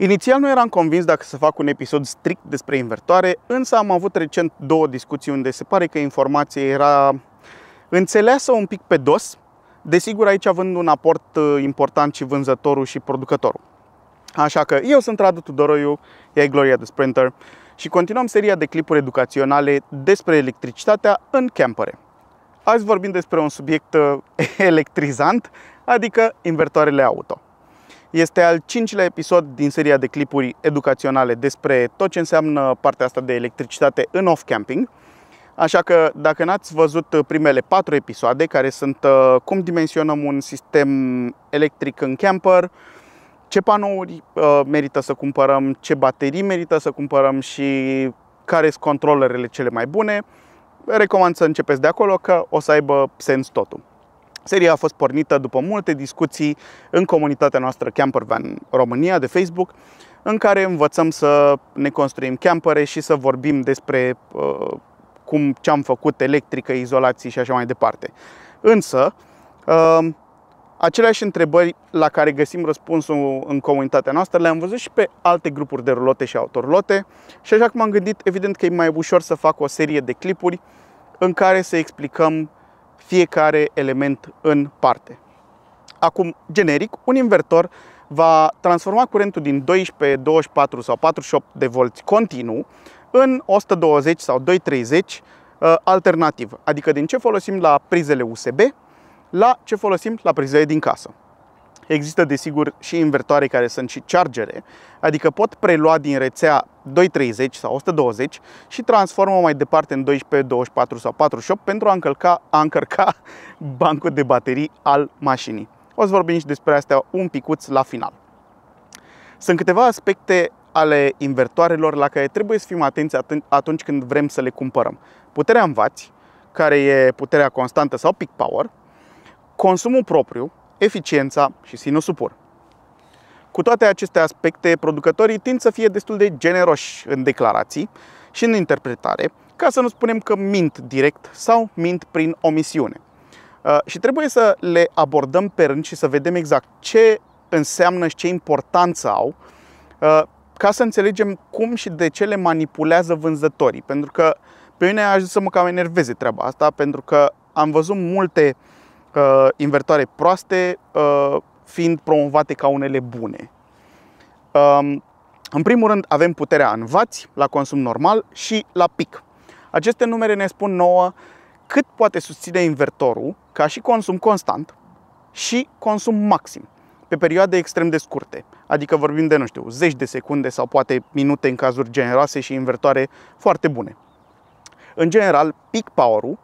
Inițial nu eram convins dacă să fac un episod strict despre invertoare, însă am avut recent două discuții unde se pare că informația era înțeleasă un pic pe dos, desigur aici având un aport uh, important și vânzătorul și producătorul. Așa că eu sunt Radu Tudoroiu, ea e Gloria de Sprinter și continuăm seria de clipuri educaționale despre electricitatea în campere. Azi vorbim despre un subiect uh, electrizant, adică invertoarele auto. Este al cincilea episod din seria de clipuri educaționale despre tot ce înseamnă partea asta de electricitate în off-camping. Așa că dacă n-ați văzut primele patru episoade, care sunt uh, cum dimensionăm un sistem electric în camper, ce panouri uh, merită să cumpărăm, ce baterii merită să cumpărăm și care sunt controlerele cele mai bune, recomand să începeți de acolo că o să aibă sens totul. Seria a fost pornită după multe discuții în comunitatea noastră Van România de Facebook, în care învățăm să ne construim campere și să vorbim despre uh, cum ce am făcut, electrică, izolații și așa mai departe. Însă, uh, aceleași întrebări la care găsim răspunsul în comunitatea noastră le-am văzut și pe alte grupuri de rulote și autorlote și așa cum am gândit, evident că e mai ușor să fac o serie de clipuri în care să explicăm fiecare element în parte. Acum, generic, un invertor va transforma curentul din 12, 24 sau 48 de volți continuu în 120 sau 230 uh, alternativ, adică din ce folosim la prizele USB la ce folosim la prizele din casă. Există, desigur, și invertoare care sunt și chargere, adică pot prelua din rețea 230 sau 120 și transformă mai departe în 12, 24 sau 48 pentru a, încălca, a încărca bancul de baterii al mașinii. O să vorbim și despre astea un picuț la final. Sunt câteva aspecte ale invertoarelor la care trebuie să fim atenți atunci când vrem să le cumpărăm. Puterea în vați, care e puterea constantă sau peak power, consumul propriu, eficiența și pur. Cu toate aceste aspecte, producătorii tind să fie destul de generoși în declarații și în interpretare, ca să nu spunem că mint direct sau mint prin omisiune. Uh, și trebuie să le abordăm pe rând și să vedem exact ce înseamnă și ce importanță au, uh, ca să înțelegem cum și de ce le manipulează vânzătorii. Pentru că pe mine a ajuns să mă cam enerveze treaba asta, pentru că am văzut multe uh, uh, invertoare proaste uh, fiind promovate ca unele bune. Um, în primul rând avem puterea în vați, la consum normal și la pic. Aceste numere ne spun nouă cât poate susține invertorul ca și consum constant și consum maxim pe perioade extrem de scurte, adică vorbim de, nu știu, zeci de secunde sau poate minute în cazuri generoase și invertoare foarte bune. În general, peak power-ul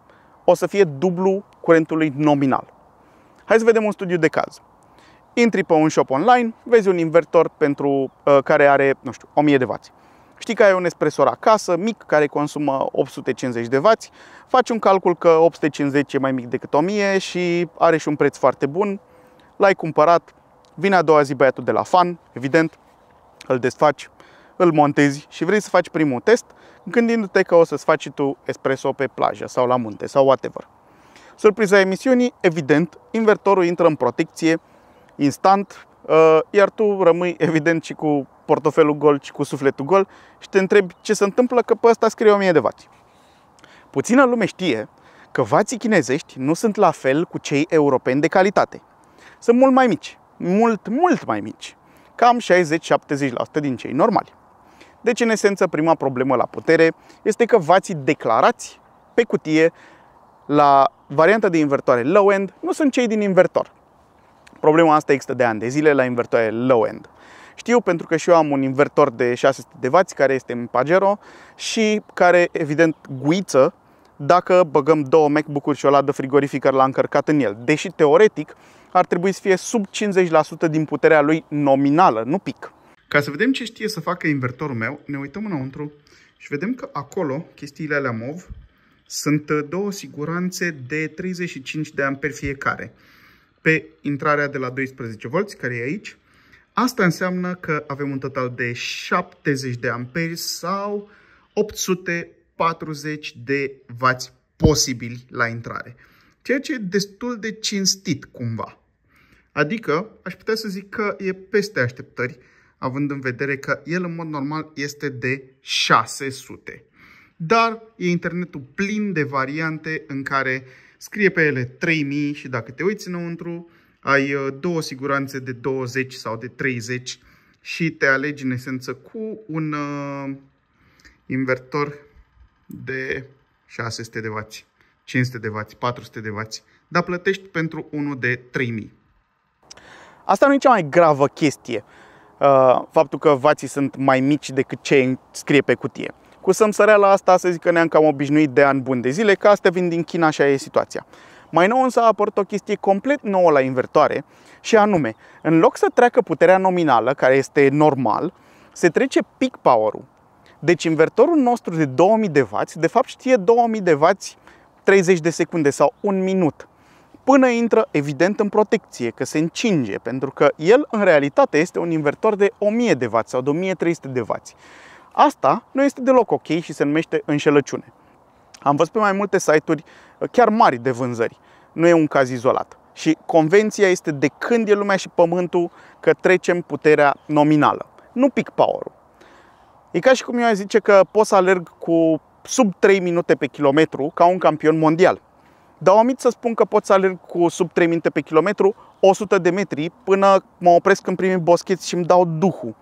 o să fie dublu curentului nominal. Hai să vedem un studiu de caz. Intri pe un shop online, vezi un invertor pentru uh, care are, nu știu, 1000 de vați. Știi că ai un espresor acasă, mic, care consumă 850 de vați, faci un calcul că 850 e mai mic decât 1000 și are și un preț foarte bun, l-ai cumpărat, vine a doua zi băiatul de la fan, evident, îl desfaci, îl montezi și vrei să faci primul test, gândindu-te că o să-ți faci tu espresso pe plajă sau la munte sau whatever. Surpriza emisiunii, evident, invertorul intră în protecție instant, uh, iar tu rămâi evident și cu portofelul gol și cu sufletul gol și te întrebi ce se întâmplă că pe ăsta scrie 1000 de vați. Puțină lume știe că vații chinezești nu sunt la fel cu cei europeni de calitate. Sunt mult mai mici, mult, mult mai mici, cam 60-70% din cei normali. Deci, în esență, prima problemă la putere este că vații declarați pe cutie la varianta de invertoare low-end nu sunt cei din invertor. Problema asta există de ani de zile la invertoare low-end. Știu pentru că și eu am un invertor de 600 de vați care este în Pagero și care evident guiță dacă băgăm două MacBook-uri și o ladă frigorifică la încărcat în el, deși teoretic ar trebui să fie sub 50% din puterea lui nominală, nu pic. Ca să vedem ce știe să facă invertorul meu, ne uităm înăuntru și vedem că acolo, chestiile alea MOV, sunt uh, două siguranțe de 35 de amperi fiecare pe intrarea de la 12V, care e aici. Asta înseamnă că avem un total de 70 de amperi sau 840 de W posibili la intrare. Ceea ce e destul de cinstit cumva. Adică aș putea să zic că e peste așteptări având în vedere că el în mod normal este de 600. Dar e internetul plin de variante în care scrie pe ele 3000 și dacă te uiți înăuntru, ai uh, două siguranțe de 20 sau de 30 și te alegi în esență cu un uh, invertor de 600 de W, 500 de W, 400 de W, dar plătești pentru unul de 3000. Asta nu e cea mai gravă chestie. Uh, faptul că vații sunt mai mici decât ce scrie pe cutie. Cu sămsăreala asta să zic că ne-am cam obișnuit de ani buni de zile, că astea vin din China și aia e situația. Mai nou însă a apărut o chestie complet nouă la invertoare și anume, în loc să treacă puterea nominală, care este normal, se trece peak power-ul. Deci invertorul nostru de 2000 de W, de fapt știe 2000 de W 30 de secunde sau un minut până intră evident în protecție, că se încinge, pentru că el în realitate este un invertor de 1000 de W sau de 1300 de W. Asta nu este deloc ok și se numește înșelăciune. Am văzut pe mai multe site-uri uh, chiar mari de vânzări. Nu e un caz izolat. Și convenția este de când e lumea și pământul că trecem puterea nominală, nu pic power-ul. E ca și cum eu zice că pot să alerg cu sub 3 minute pe kilometru ca un campion mondial. Dar omit să spun că pot să alerg cu sub 3 minute pe kilometru 100 de metri până mă opresc în primii boscheți și îmi dau duhul.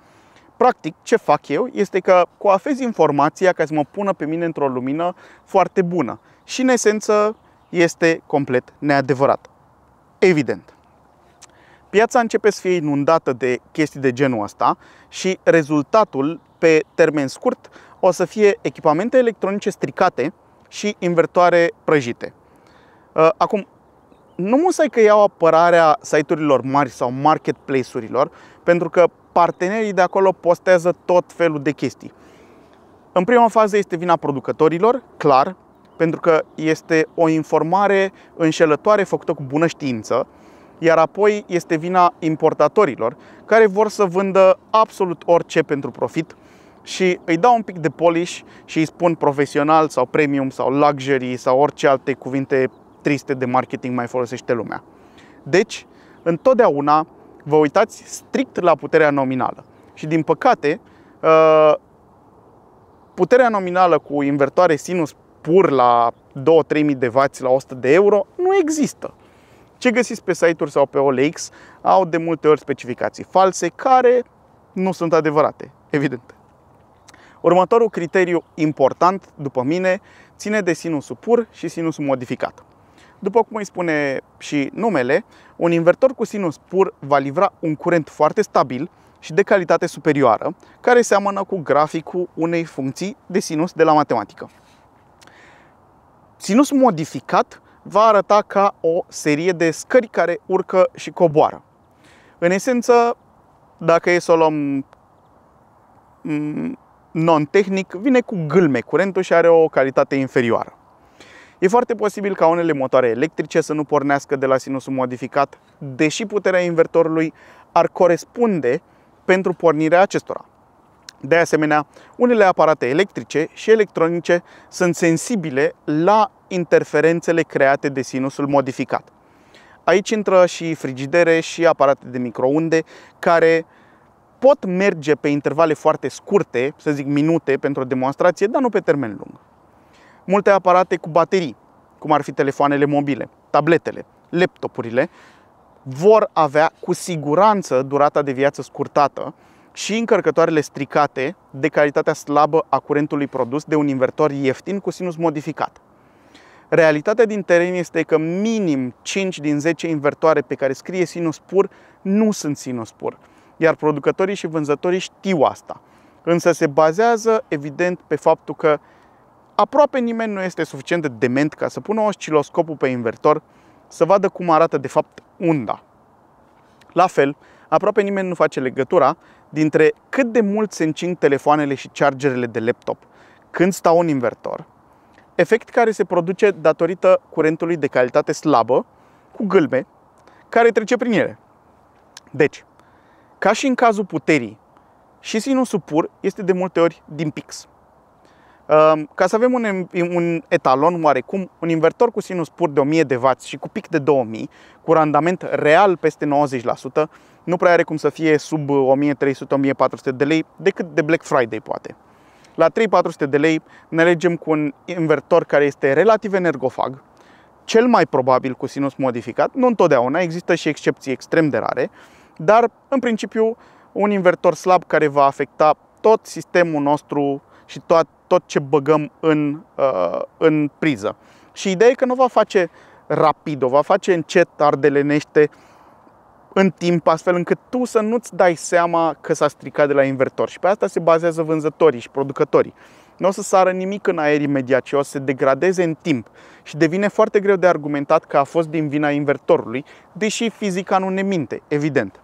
Practic, ce fac eu este că coafez informația ca să mă pună pe mine într-o lumină foarte bună. Și, în esență, este complet neadevărat. Evident. Piața începe să fie inundată de chestii de genul ăsta și rezultatul, pe termen scurt, o să fie echipamente electronice stricate și invertoare prăjite. Uh, acum, nu musai că iau apărarea site-urilor mari sau marketplace-urilor, pentru că partenerii de acolo postează tot felul de chestii. În prima fază este vina producătorilor, clar, pentru că este o informare înșelătoare făcută cu bună știință, iar apoi este vina importatorilor, care vor să vândă absolut orice pentru profit și îi dau un pic de polish și îi spun profesional sau premium sau luxury sau orice alte cuvinte triste de marketing mai folosește lumea. Deci, întotdeauna vă uitați strict la puterea nominală. Și din păcate, uh, puterea nominală cu invertoare sinus pur la 2 3000 de vați la 100 de euro nu există. Ce găsiți pe site-uri sau pe OLX au de multe ori specificații false care nu sunt adevărate, evident. Următorul criteriu important, după mine, ține de sinusul pur și sinusul modificat. După cum îi spune și numele, un invertor cu sinus pur va livra un curent foarte stabil și de calitate superioară, care seamănă cu graficul unei funcții de sinus de la matematică. Sinus modificat va arăta ca o serie de scări care urcă și coboară. În esență, dacă e să o luăm mm, non-tehnic, vine cu gâlme curentul și are o calitate inferioară. E foarte posibil ca unele motoare electrice să nu pornească de la sinusul modificat, deși puterea invertorului ar corespunde pentru pornirea acestora. De asemenea, unele aparate electrice și electronice sunt sensibile la interferențele create de sinusul modificat. Aici intră și frigidere și aparate de microunde care pot merge pe intervale foarte scurte, să zic minute pentru o demonstrație, dar nu pe termen lung multe aparate cu baterii, cum ar fi telefoanele mobile, tabletele, laptopurile, vor avea cu siguranță durata de viață scurtată și încărcătoarele stricate de calitatea slabă a curentului produs de un invertor ieftin cu sinus modificat. Realitatea din teren este că minim 5 din 10 invertoare pe care scrie sinus pur nu sunt sinus pur, iar producătorii și vânzătorii știu asta. Însă se bazează evident pe faptul că aproape nimeni nu este suficient de dement ca să pună osciloscopul pe invertor să vadă cum arată de fapt unda. La fel, aproape nimeni nu face legătura dintre cât de mult se încing telefoanele și chargerele de laptop când stau în invertor, efect care se produce datorită curentului de calitate slabă cu gâlbe care trece prin ele. Deci, ca și în cazul puterii, și sinusul pur este de multe ori din pix. Ehm, ca să avem un, un etalon oarecum, un invertor cu sinus pur de 1000 de W și cu pic de 2000, cu randament real peste 90%, nu prea are cum să fie sub 1300-1400 uh, de lei, decât de Black Friday poate. La 3400 de lei ne legem cu un invertor care este relativ energofag, cel mai probabil cu sinus modificat, nu întotdeauna, există și excepții extrem de rare, dar în principiu un invertor slab care va afecta tot sistemul nostru și toate tot ce băgăm în, uh, în priză. Și ideea e că nu va face rapid, o va face încet, ardelenește, în timp, astfel încât tu să nu-ți dai seama că s-a stricat de la invertor. Și pe asta se bazează vânzătorii și producătorii. Nu o să sară nimic în aer imediat, ci o să se degradeze în timp și devine foarte greu de argumentat că a fost din vina invertorului, deși fizica nu ne minte, evident.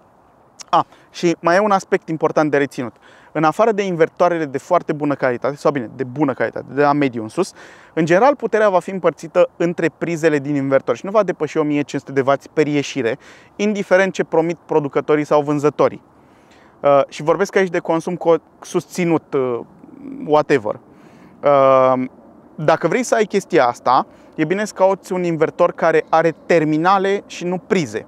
A, și mai e un aspect important de reținut. În afară de invertoarele de foarte bună calitate, sau bine, de bună calitate, de la mediu în sus, în general puterea va fi împărțită între prizele din invertor și nu va depăși 1500W per ieșire, indiferent ce promit producătorii sau vânzătorii. Uh, și vorbesc aici de consum susținut, uh, whatever. Uh, dacă vrei să ai chestia asta, e bine să cauți un invertor care are terminale și nu prize,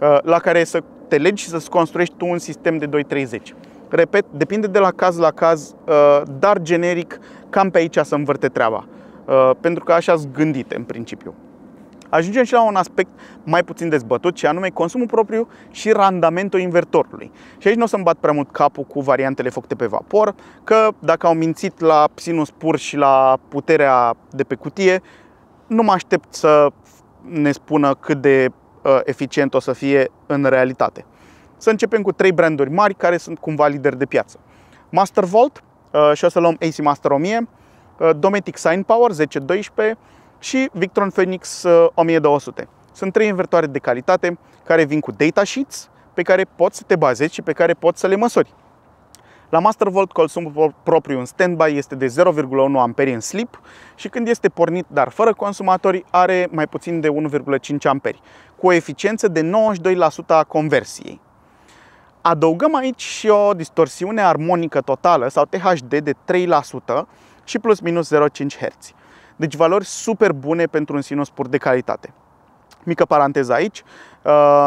uh, la care să te legi și să-ți construiești tu un sistem de 230. Repet, depinde de la caz la caz, uh, dar generic, cam pe aici să învârte treaba. Uh, pentru că așa s gândite în principiu. Ajungem și la un aspect mai puțin dezbătut, și anume consumul propriu și randamentul invertorului. Și aici nu o să-mi bat prea mult capul cu variantele făcute pe vapor, că dacă au mințit la sinus pur și la puterea de pe cutie, nu mă aștept să ne spună cât de uh, eficient o să fie în realitate. Să începem cu trei branduri mari care sunt cumva lideri de piață. Master Volt uh, și o să luăm AC Master 1000, uh, Dometic Sign Power 1012 și Victron Phoenix 1200. Uh, sunt trei invertoare de calitate care vin cu data sheets pe care poți să te bazezi și pe care poți să le măsori. La Mastervolt consumul propriu în standby este de 0,1 amperi în slip și când este pornit, dar fără consumatori, are mai puțin de 1,5 amperi, cu o eficiență de 92% a conversiei. Adăugăm aici și o distorsiune armonică totală sau THD de 3% și plus minus 0,5 Hz. Deci valori super bune pentru un sinus pur de calitate. Mică paranteză aici,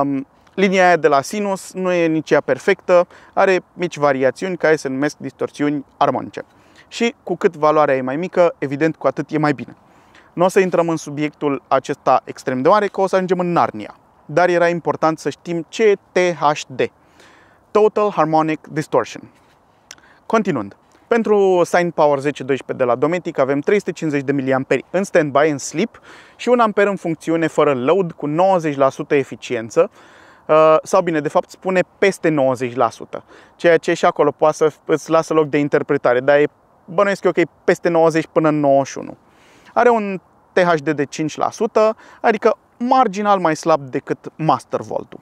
um, linia aia de la sinus nu e nici ea perfectă, are mici variațiuni care se numesc distorsiuni armonice. Și cu cât valoarea e mai mică, evident cu atât e mai bine. Nu o să intrăm în subiectul acesta extrem de mare, că o să ajungem în Narnia. Dar era important să știm ce e THD. Total Harmonic Distortion. Continuând, pentru Sign Power 1012 de la Dometic avem 350 de mAh în standby, în sleep și 1 amper în funcțiune fără load cu 90% eficiență uh, sau bine, de fapt spune peste 90%, ceea ce și acolo poate să îți lasă loc de interpretare, dar e, bănuiesc eu că e peste 90 până 91. Are un THD de 5%, adică marginal mai slab decât master voltul.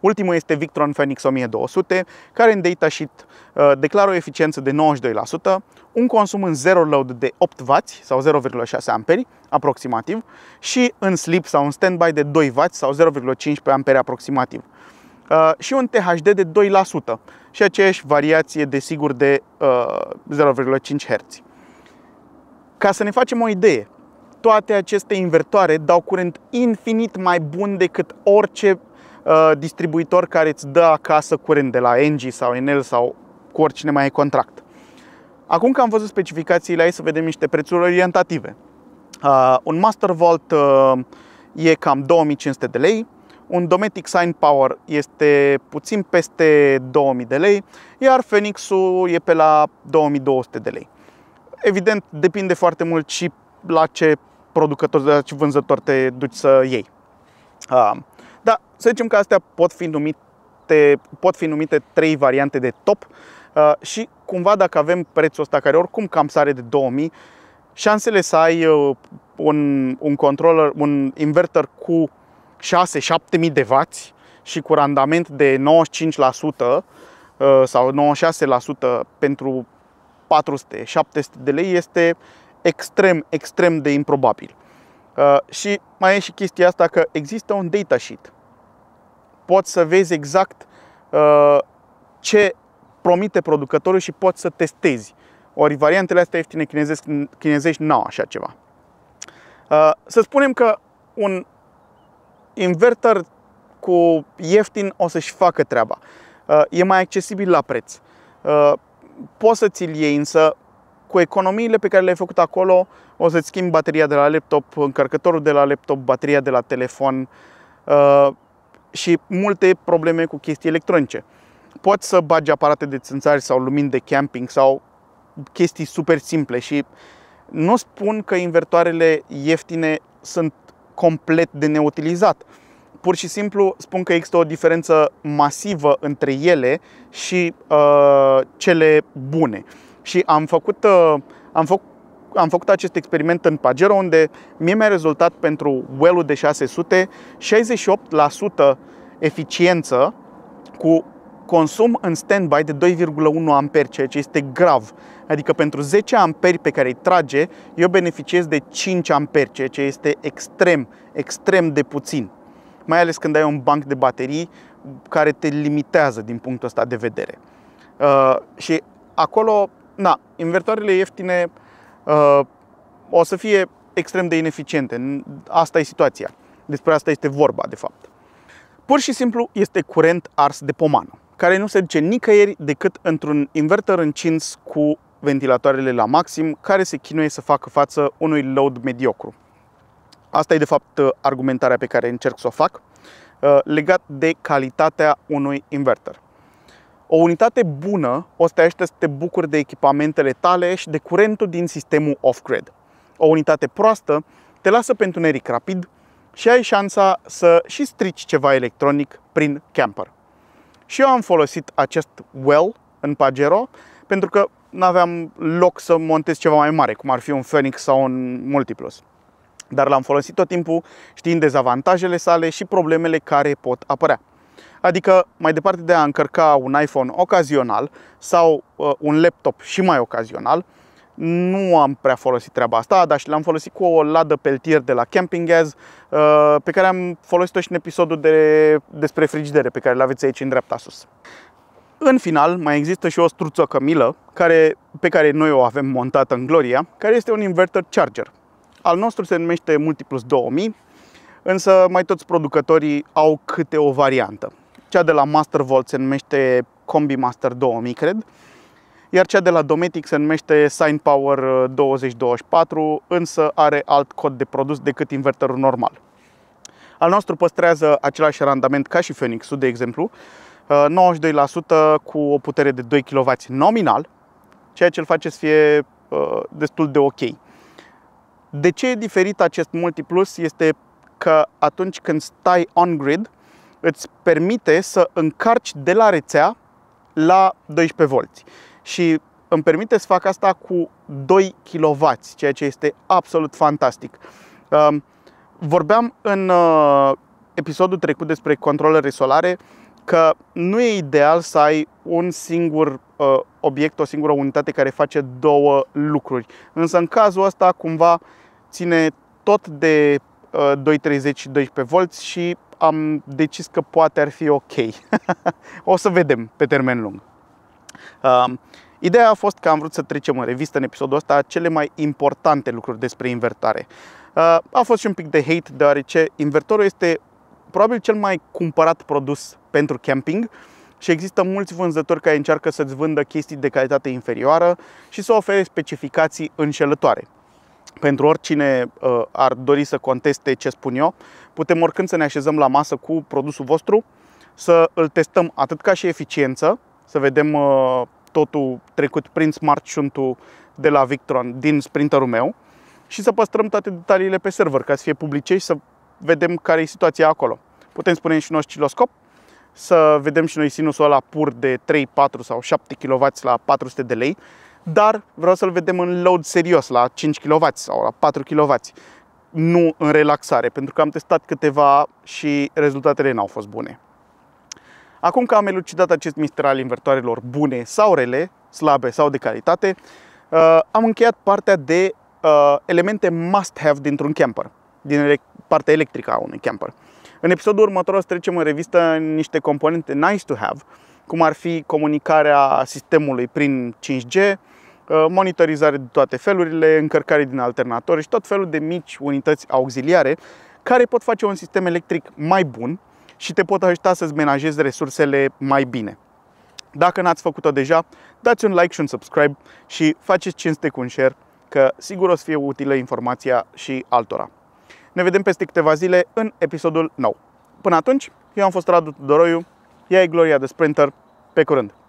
Ultimul este Victron Phoenix 1200, care în data sheet uh, declară o eficiență de 92%, un consum în zero load de 8W sau 0,6 a aproximativ și în sleep sau în standby de 2W sau 0,15 a aproximativ uh, și un THD de 2% și aceeași variație sigur de 0,5 uh, Hz. Ca să ne facem o idee, toate aceste invertoare dau curent infinit mai bun decât orice Uh, distribuitor care îți dă acasă curent de la Engie sau Enel sau cu oricine mai ai contract. Acum că am văzut specificațiile, hai să vedem niște prețuri orientative. Uh, un Master Volt uh, e cam 2500 de lei, un Dometic Sign Power este puțin peste 2000 de lei, iar Phoenix-ul e pe la 2200 de lei. Evident, depinde foarte mult și la ce producător, la ce vânzător te duci să iei. Uh, dar să zicem că astea pot fi numite, pot fi numite trei variante de top uh, și cumva dacă avem prețul ăsta care oricum cam sare de 2000, șansele să ai uh, un, un controller, un inverter cu 6-7000 de W și cu randament de 95% uh, sau 96% pentru 400-700 de lei este extrem, extrem de improbabil și mai e și chestia asta că există un datasheet. Poți să vezi exact uh, ce promite producătorul și poți să testezi. Ori variantele astea ieftine chinezești, chinezești n-au așa ceva. Uh, să spunem că un inverter cu ieftin o să-și facă treaba. Uh, e mai accesibil la preț. Poți să ți-l iei, însă cu economiile pe care le-ai făcut acolo, o să-ți schimbi bateria de la laptop, încărcătorul de la laptop, bateria de la telefon uh, și multe probleme cu chestii electronice. Poți să bagi aparate de țânțari sau lumini de camping sau chestii super simple și nu spun că invertoarele ieftine sunt complet de neutilizat. Pur și simplu spun că există o diferență masivă între ele și uh, cele bune și am făcut, uh, am făcut am făcut acest experiment în Pagero unde mie mi-a rezultat pentru well de 600 68% eficiență cu consum în standby de 2,1 amperi, ceea ce este grav. Adică pentru 10 amperi pe care îi trage, eu beneficiez de 5 amperi, ceea ce este extrem, extrem de puțin. Mai ales când ai un banc de baterii care te limitează din punctul ăsta de vedere. Uh, și acolo na, invertoarele ieftine uh, o să fie extrem de ineficiente. Asta e situația. Despre asta este vorba, de fapt. Pur și simplu este curent ars de pomană, care nu se duce nicăieri decât într-un inverter încins cu ventilatoarele la maxim, care se chinuie să facă față unui load mediocru. Asta e de fapt argumentarea pe care încerc să o fac uh, legat de calitatea unui inverter. O unitate bună o să te ajute să te bucuri de echipamentele tale și de curentul din sistemul off-grid. O unitate proastă te lasă pe întuneric rapid și ai șansa să și strici ceva electronic prin camper. Și eu am folosit acest well în Pagero pentru că nu aveam loc să montez ceva mai mare, cum ar fi un Phoenix sau un Multiplus. Dar l-am folosit tot timpul știind dezavantajele sale și problemele care pot apărea. Adică, mai departe de a încărca un iPhone ocazional sau uh, un laptop și mai ocazional, nu am prea folosit treaba asta, dar și l-am folosit cu o ladă peltier de la Camping Gas, uh, pe care am folosit-o și în episodul de, despre frigidere, pe care l-aveți aici în dreapta sus. În final, mai există și o struță cămilă, care, pe care noi o avem montată în Gloria, care este un inverter charger. Al nostru se numește Multiplus 2000, însă mai toți producătorii au câte o variantă. Cea de la Mastervolt se numește Combi Master 2000, cred. Iar cea de la Dometic se numește Sign Power 2024, uh, însă are alt cod de produs decât inverterul normal. Al nostru păstrează același randament ca și Phoenix-ul, de exemplu, 92% uh, cu o putere de 2 kW nominal, ceea ce îl face să fie uh, destul de ok. De ce e diferit acest multiplus este că atunci când stai on-grid, îți permite să încarci de la rețea la 12V. Și îmi permite să fac asta cu 2 kW, ceea ce este absolut fantastic. Um, vorbeam în uh, episodul trecut despre controlere solare că nu e ideal să ai un singur uh, obiect, o singură unitate care face două lucruri. Însă în cazul ăsta cumva ține tot de 230 uh, 12V și am decis că poate ar fi ok. o să vedem pe termen lung. Uh, ideea a fost că am vrut să trecem în revistă în episodul ăsta cele mai importante lucruri despre invertare. Uh, a fost și un pic de hate, deoarece invertorul este probabil cel mai cumpărat produs pentru camping și există mulți vânzători care încearcă să-ți vândă chestii de calitate inferioară și să ofere specificații înșelătoare pentru oricine uh, ar dori să conteste ce spun eu, putem oricând să ne așezăm la masă cu produsul vostru, să îl testăm atât ca și eficiență, să vedem uh, totul trecut prin Smart shunt de la Victron din sprinterul meu și să păstrăm toate detaliile pe server ca să fie publice și să vedem care e situația acolo. Putem spune și un osciloscop, să vedem și noi sinusul ăla pur de 3, 4 sau 7 kW la 400 de lei, dar vreau să-l vedem în load serios, la 5 kW sau la 4 kW, nu în relaxare, pentru că am testat câteva și rezultatele n-au fost bune. Acum că am elucidat acest mister al invertoarelor bune sau rele, slabe sau de calitate, uh, am încheiat partea de uh, elemente must-have dintr-un camper, din partea electrică a unui camper. În episodul următor o să trecem în revistă niște componente nice to have, cum ar fi comunicarea sistemului prin 5G, monitorizare de toate felurile, încărcare din alternator și tot felul de mici unități auxiliare care pot face un sistem electric mai bun și te pot ajuta să-ți menajezi resursele mai bine. Dacă n-ați făcut-o deja, dați un like și un subscribe și faceți cinste cu un share, că sigur o să fie utilă informația și altora. Ne vedem peste câteva zile în episodul nou. Până atunci, eu am fost Radu Tudoroiu, ea e Gloria de Sprinter, pe curând!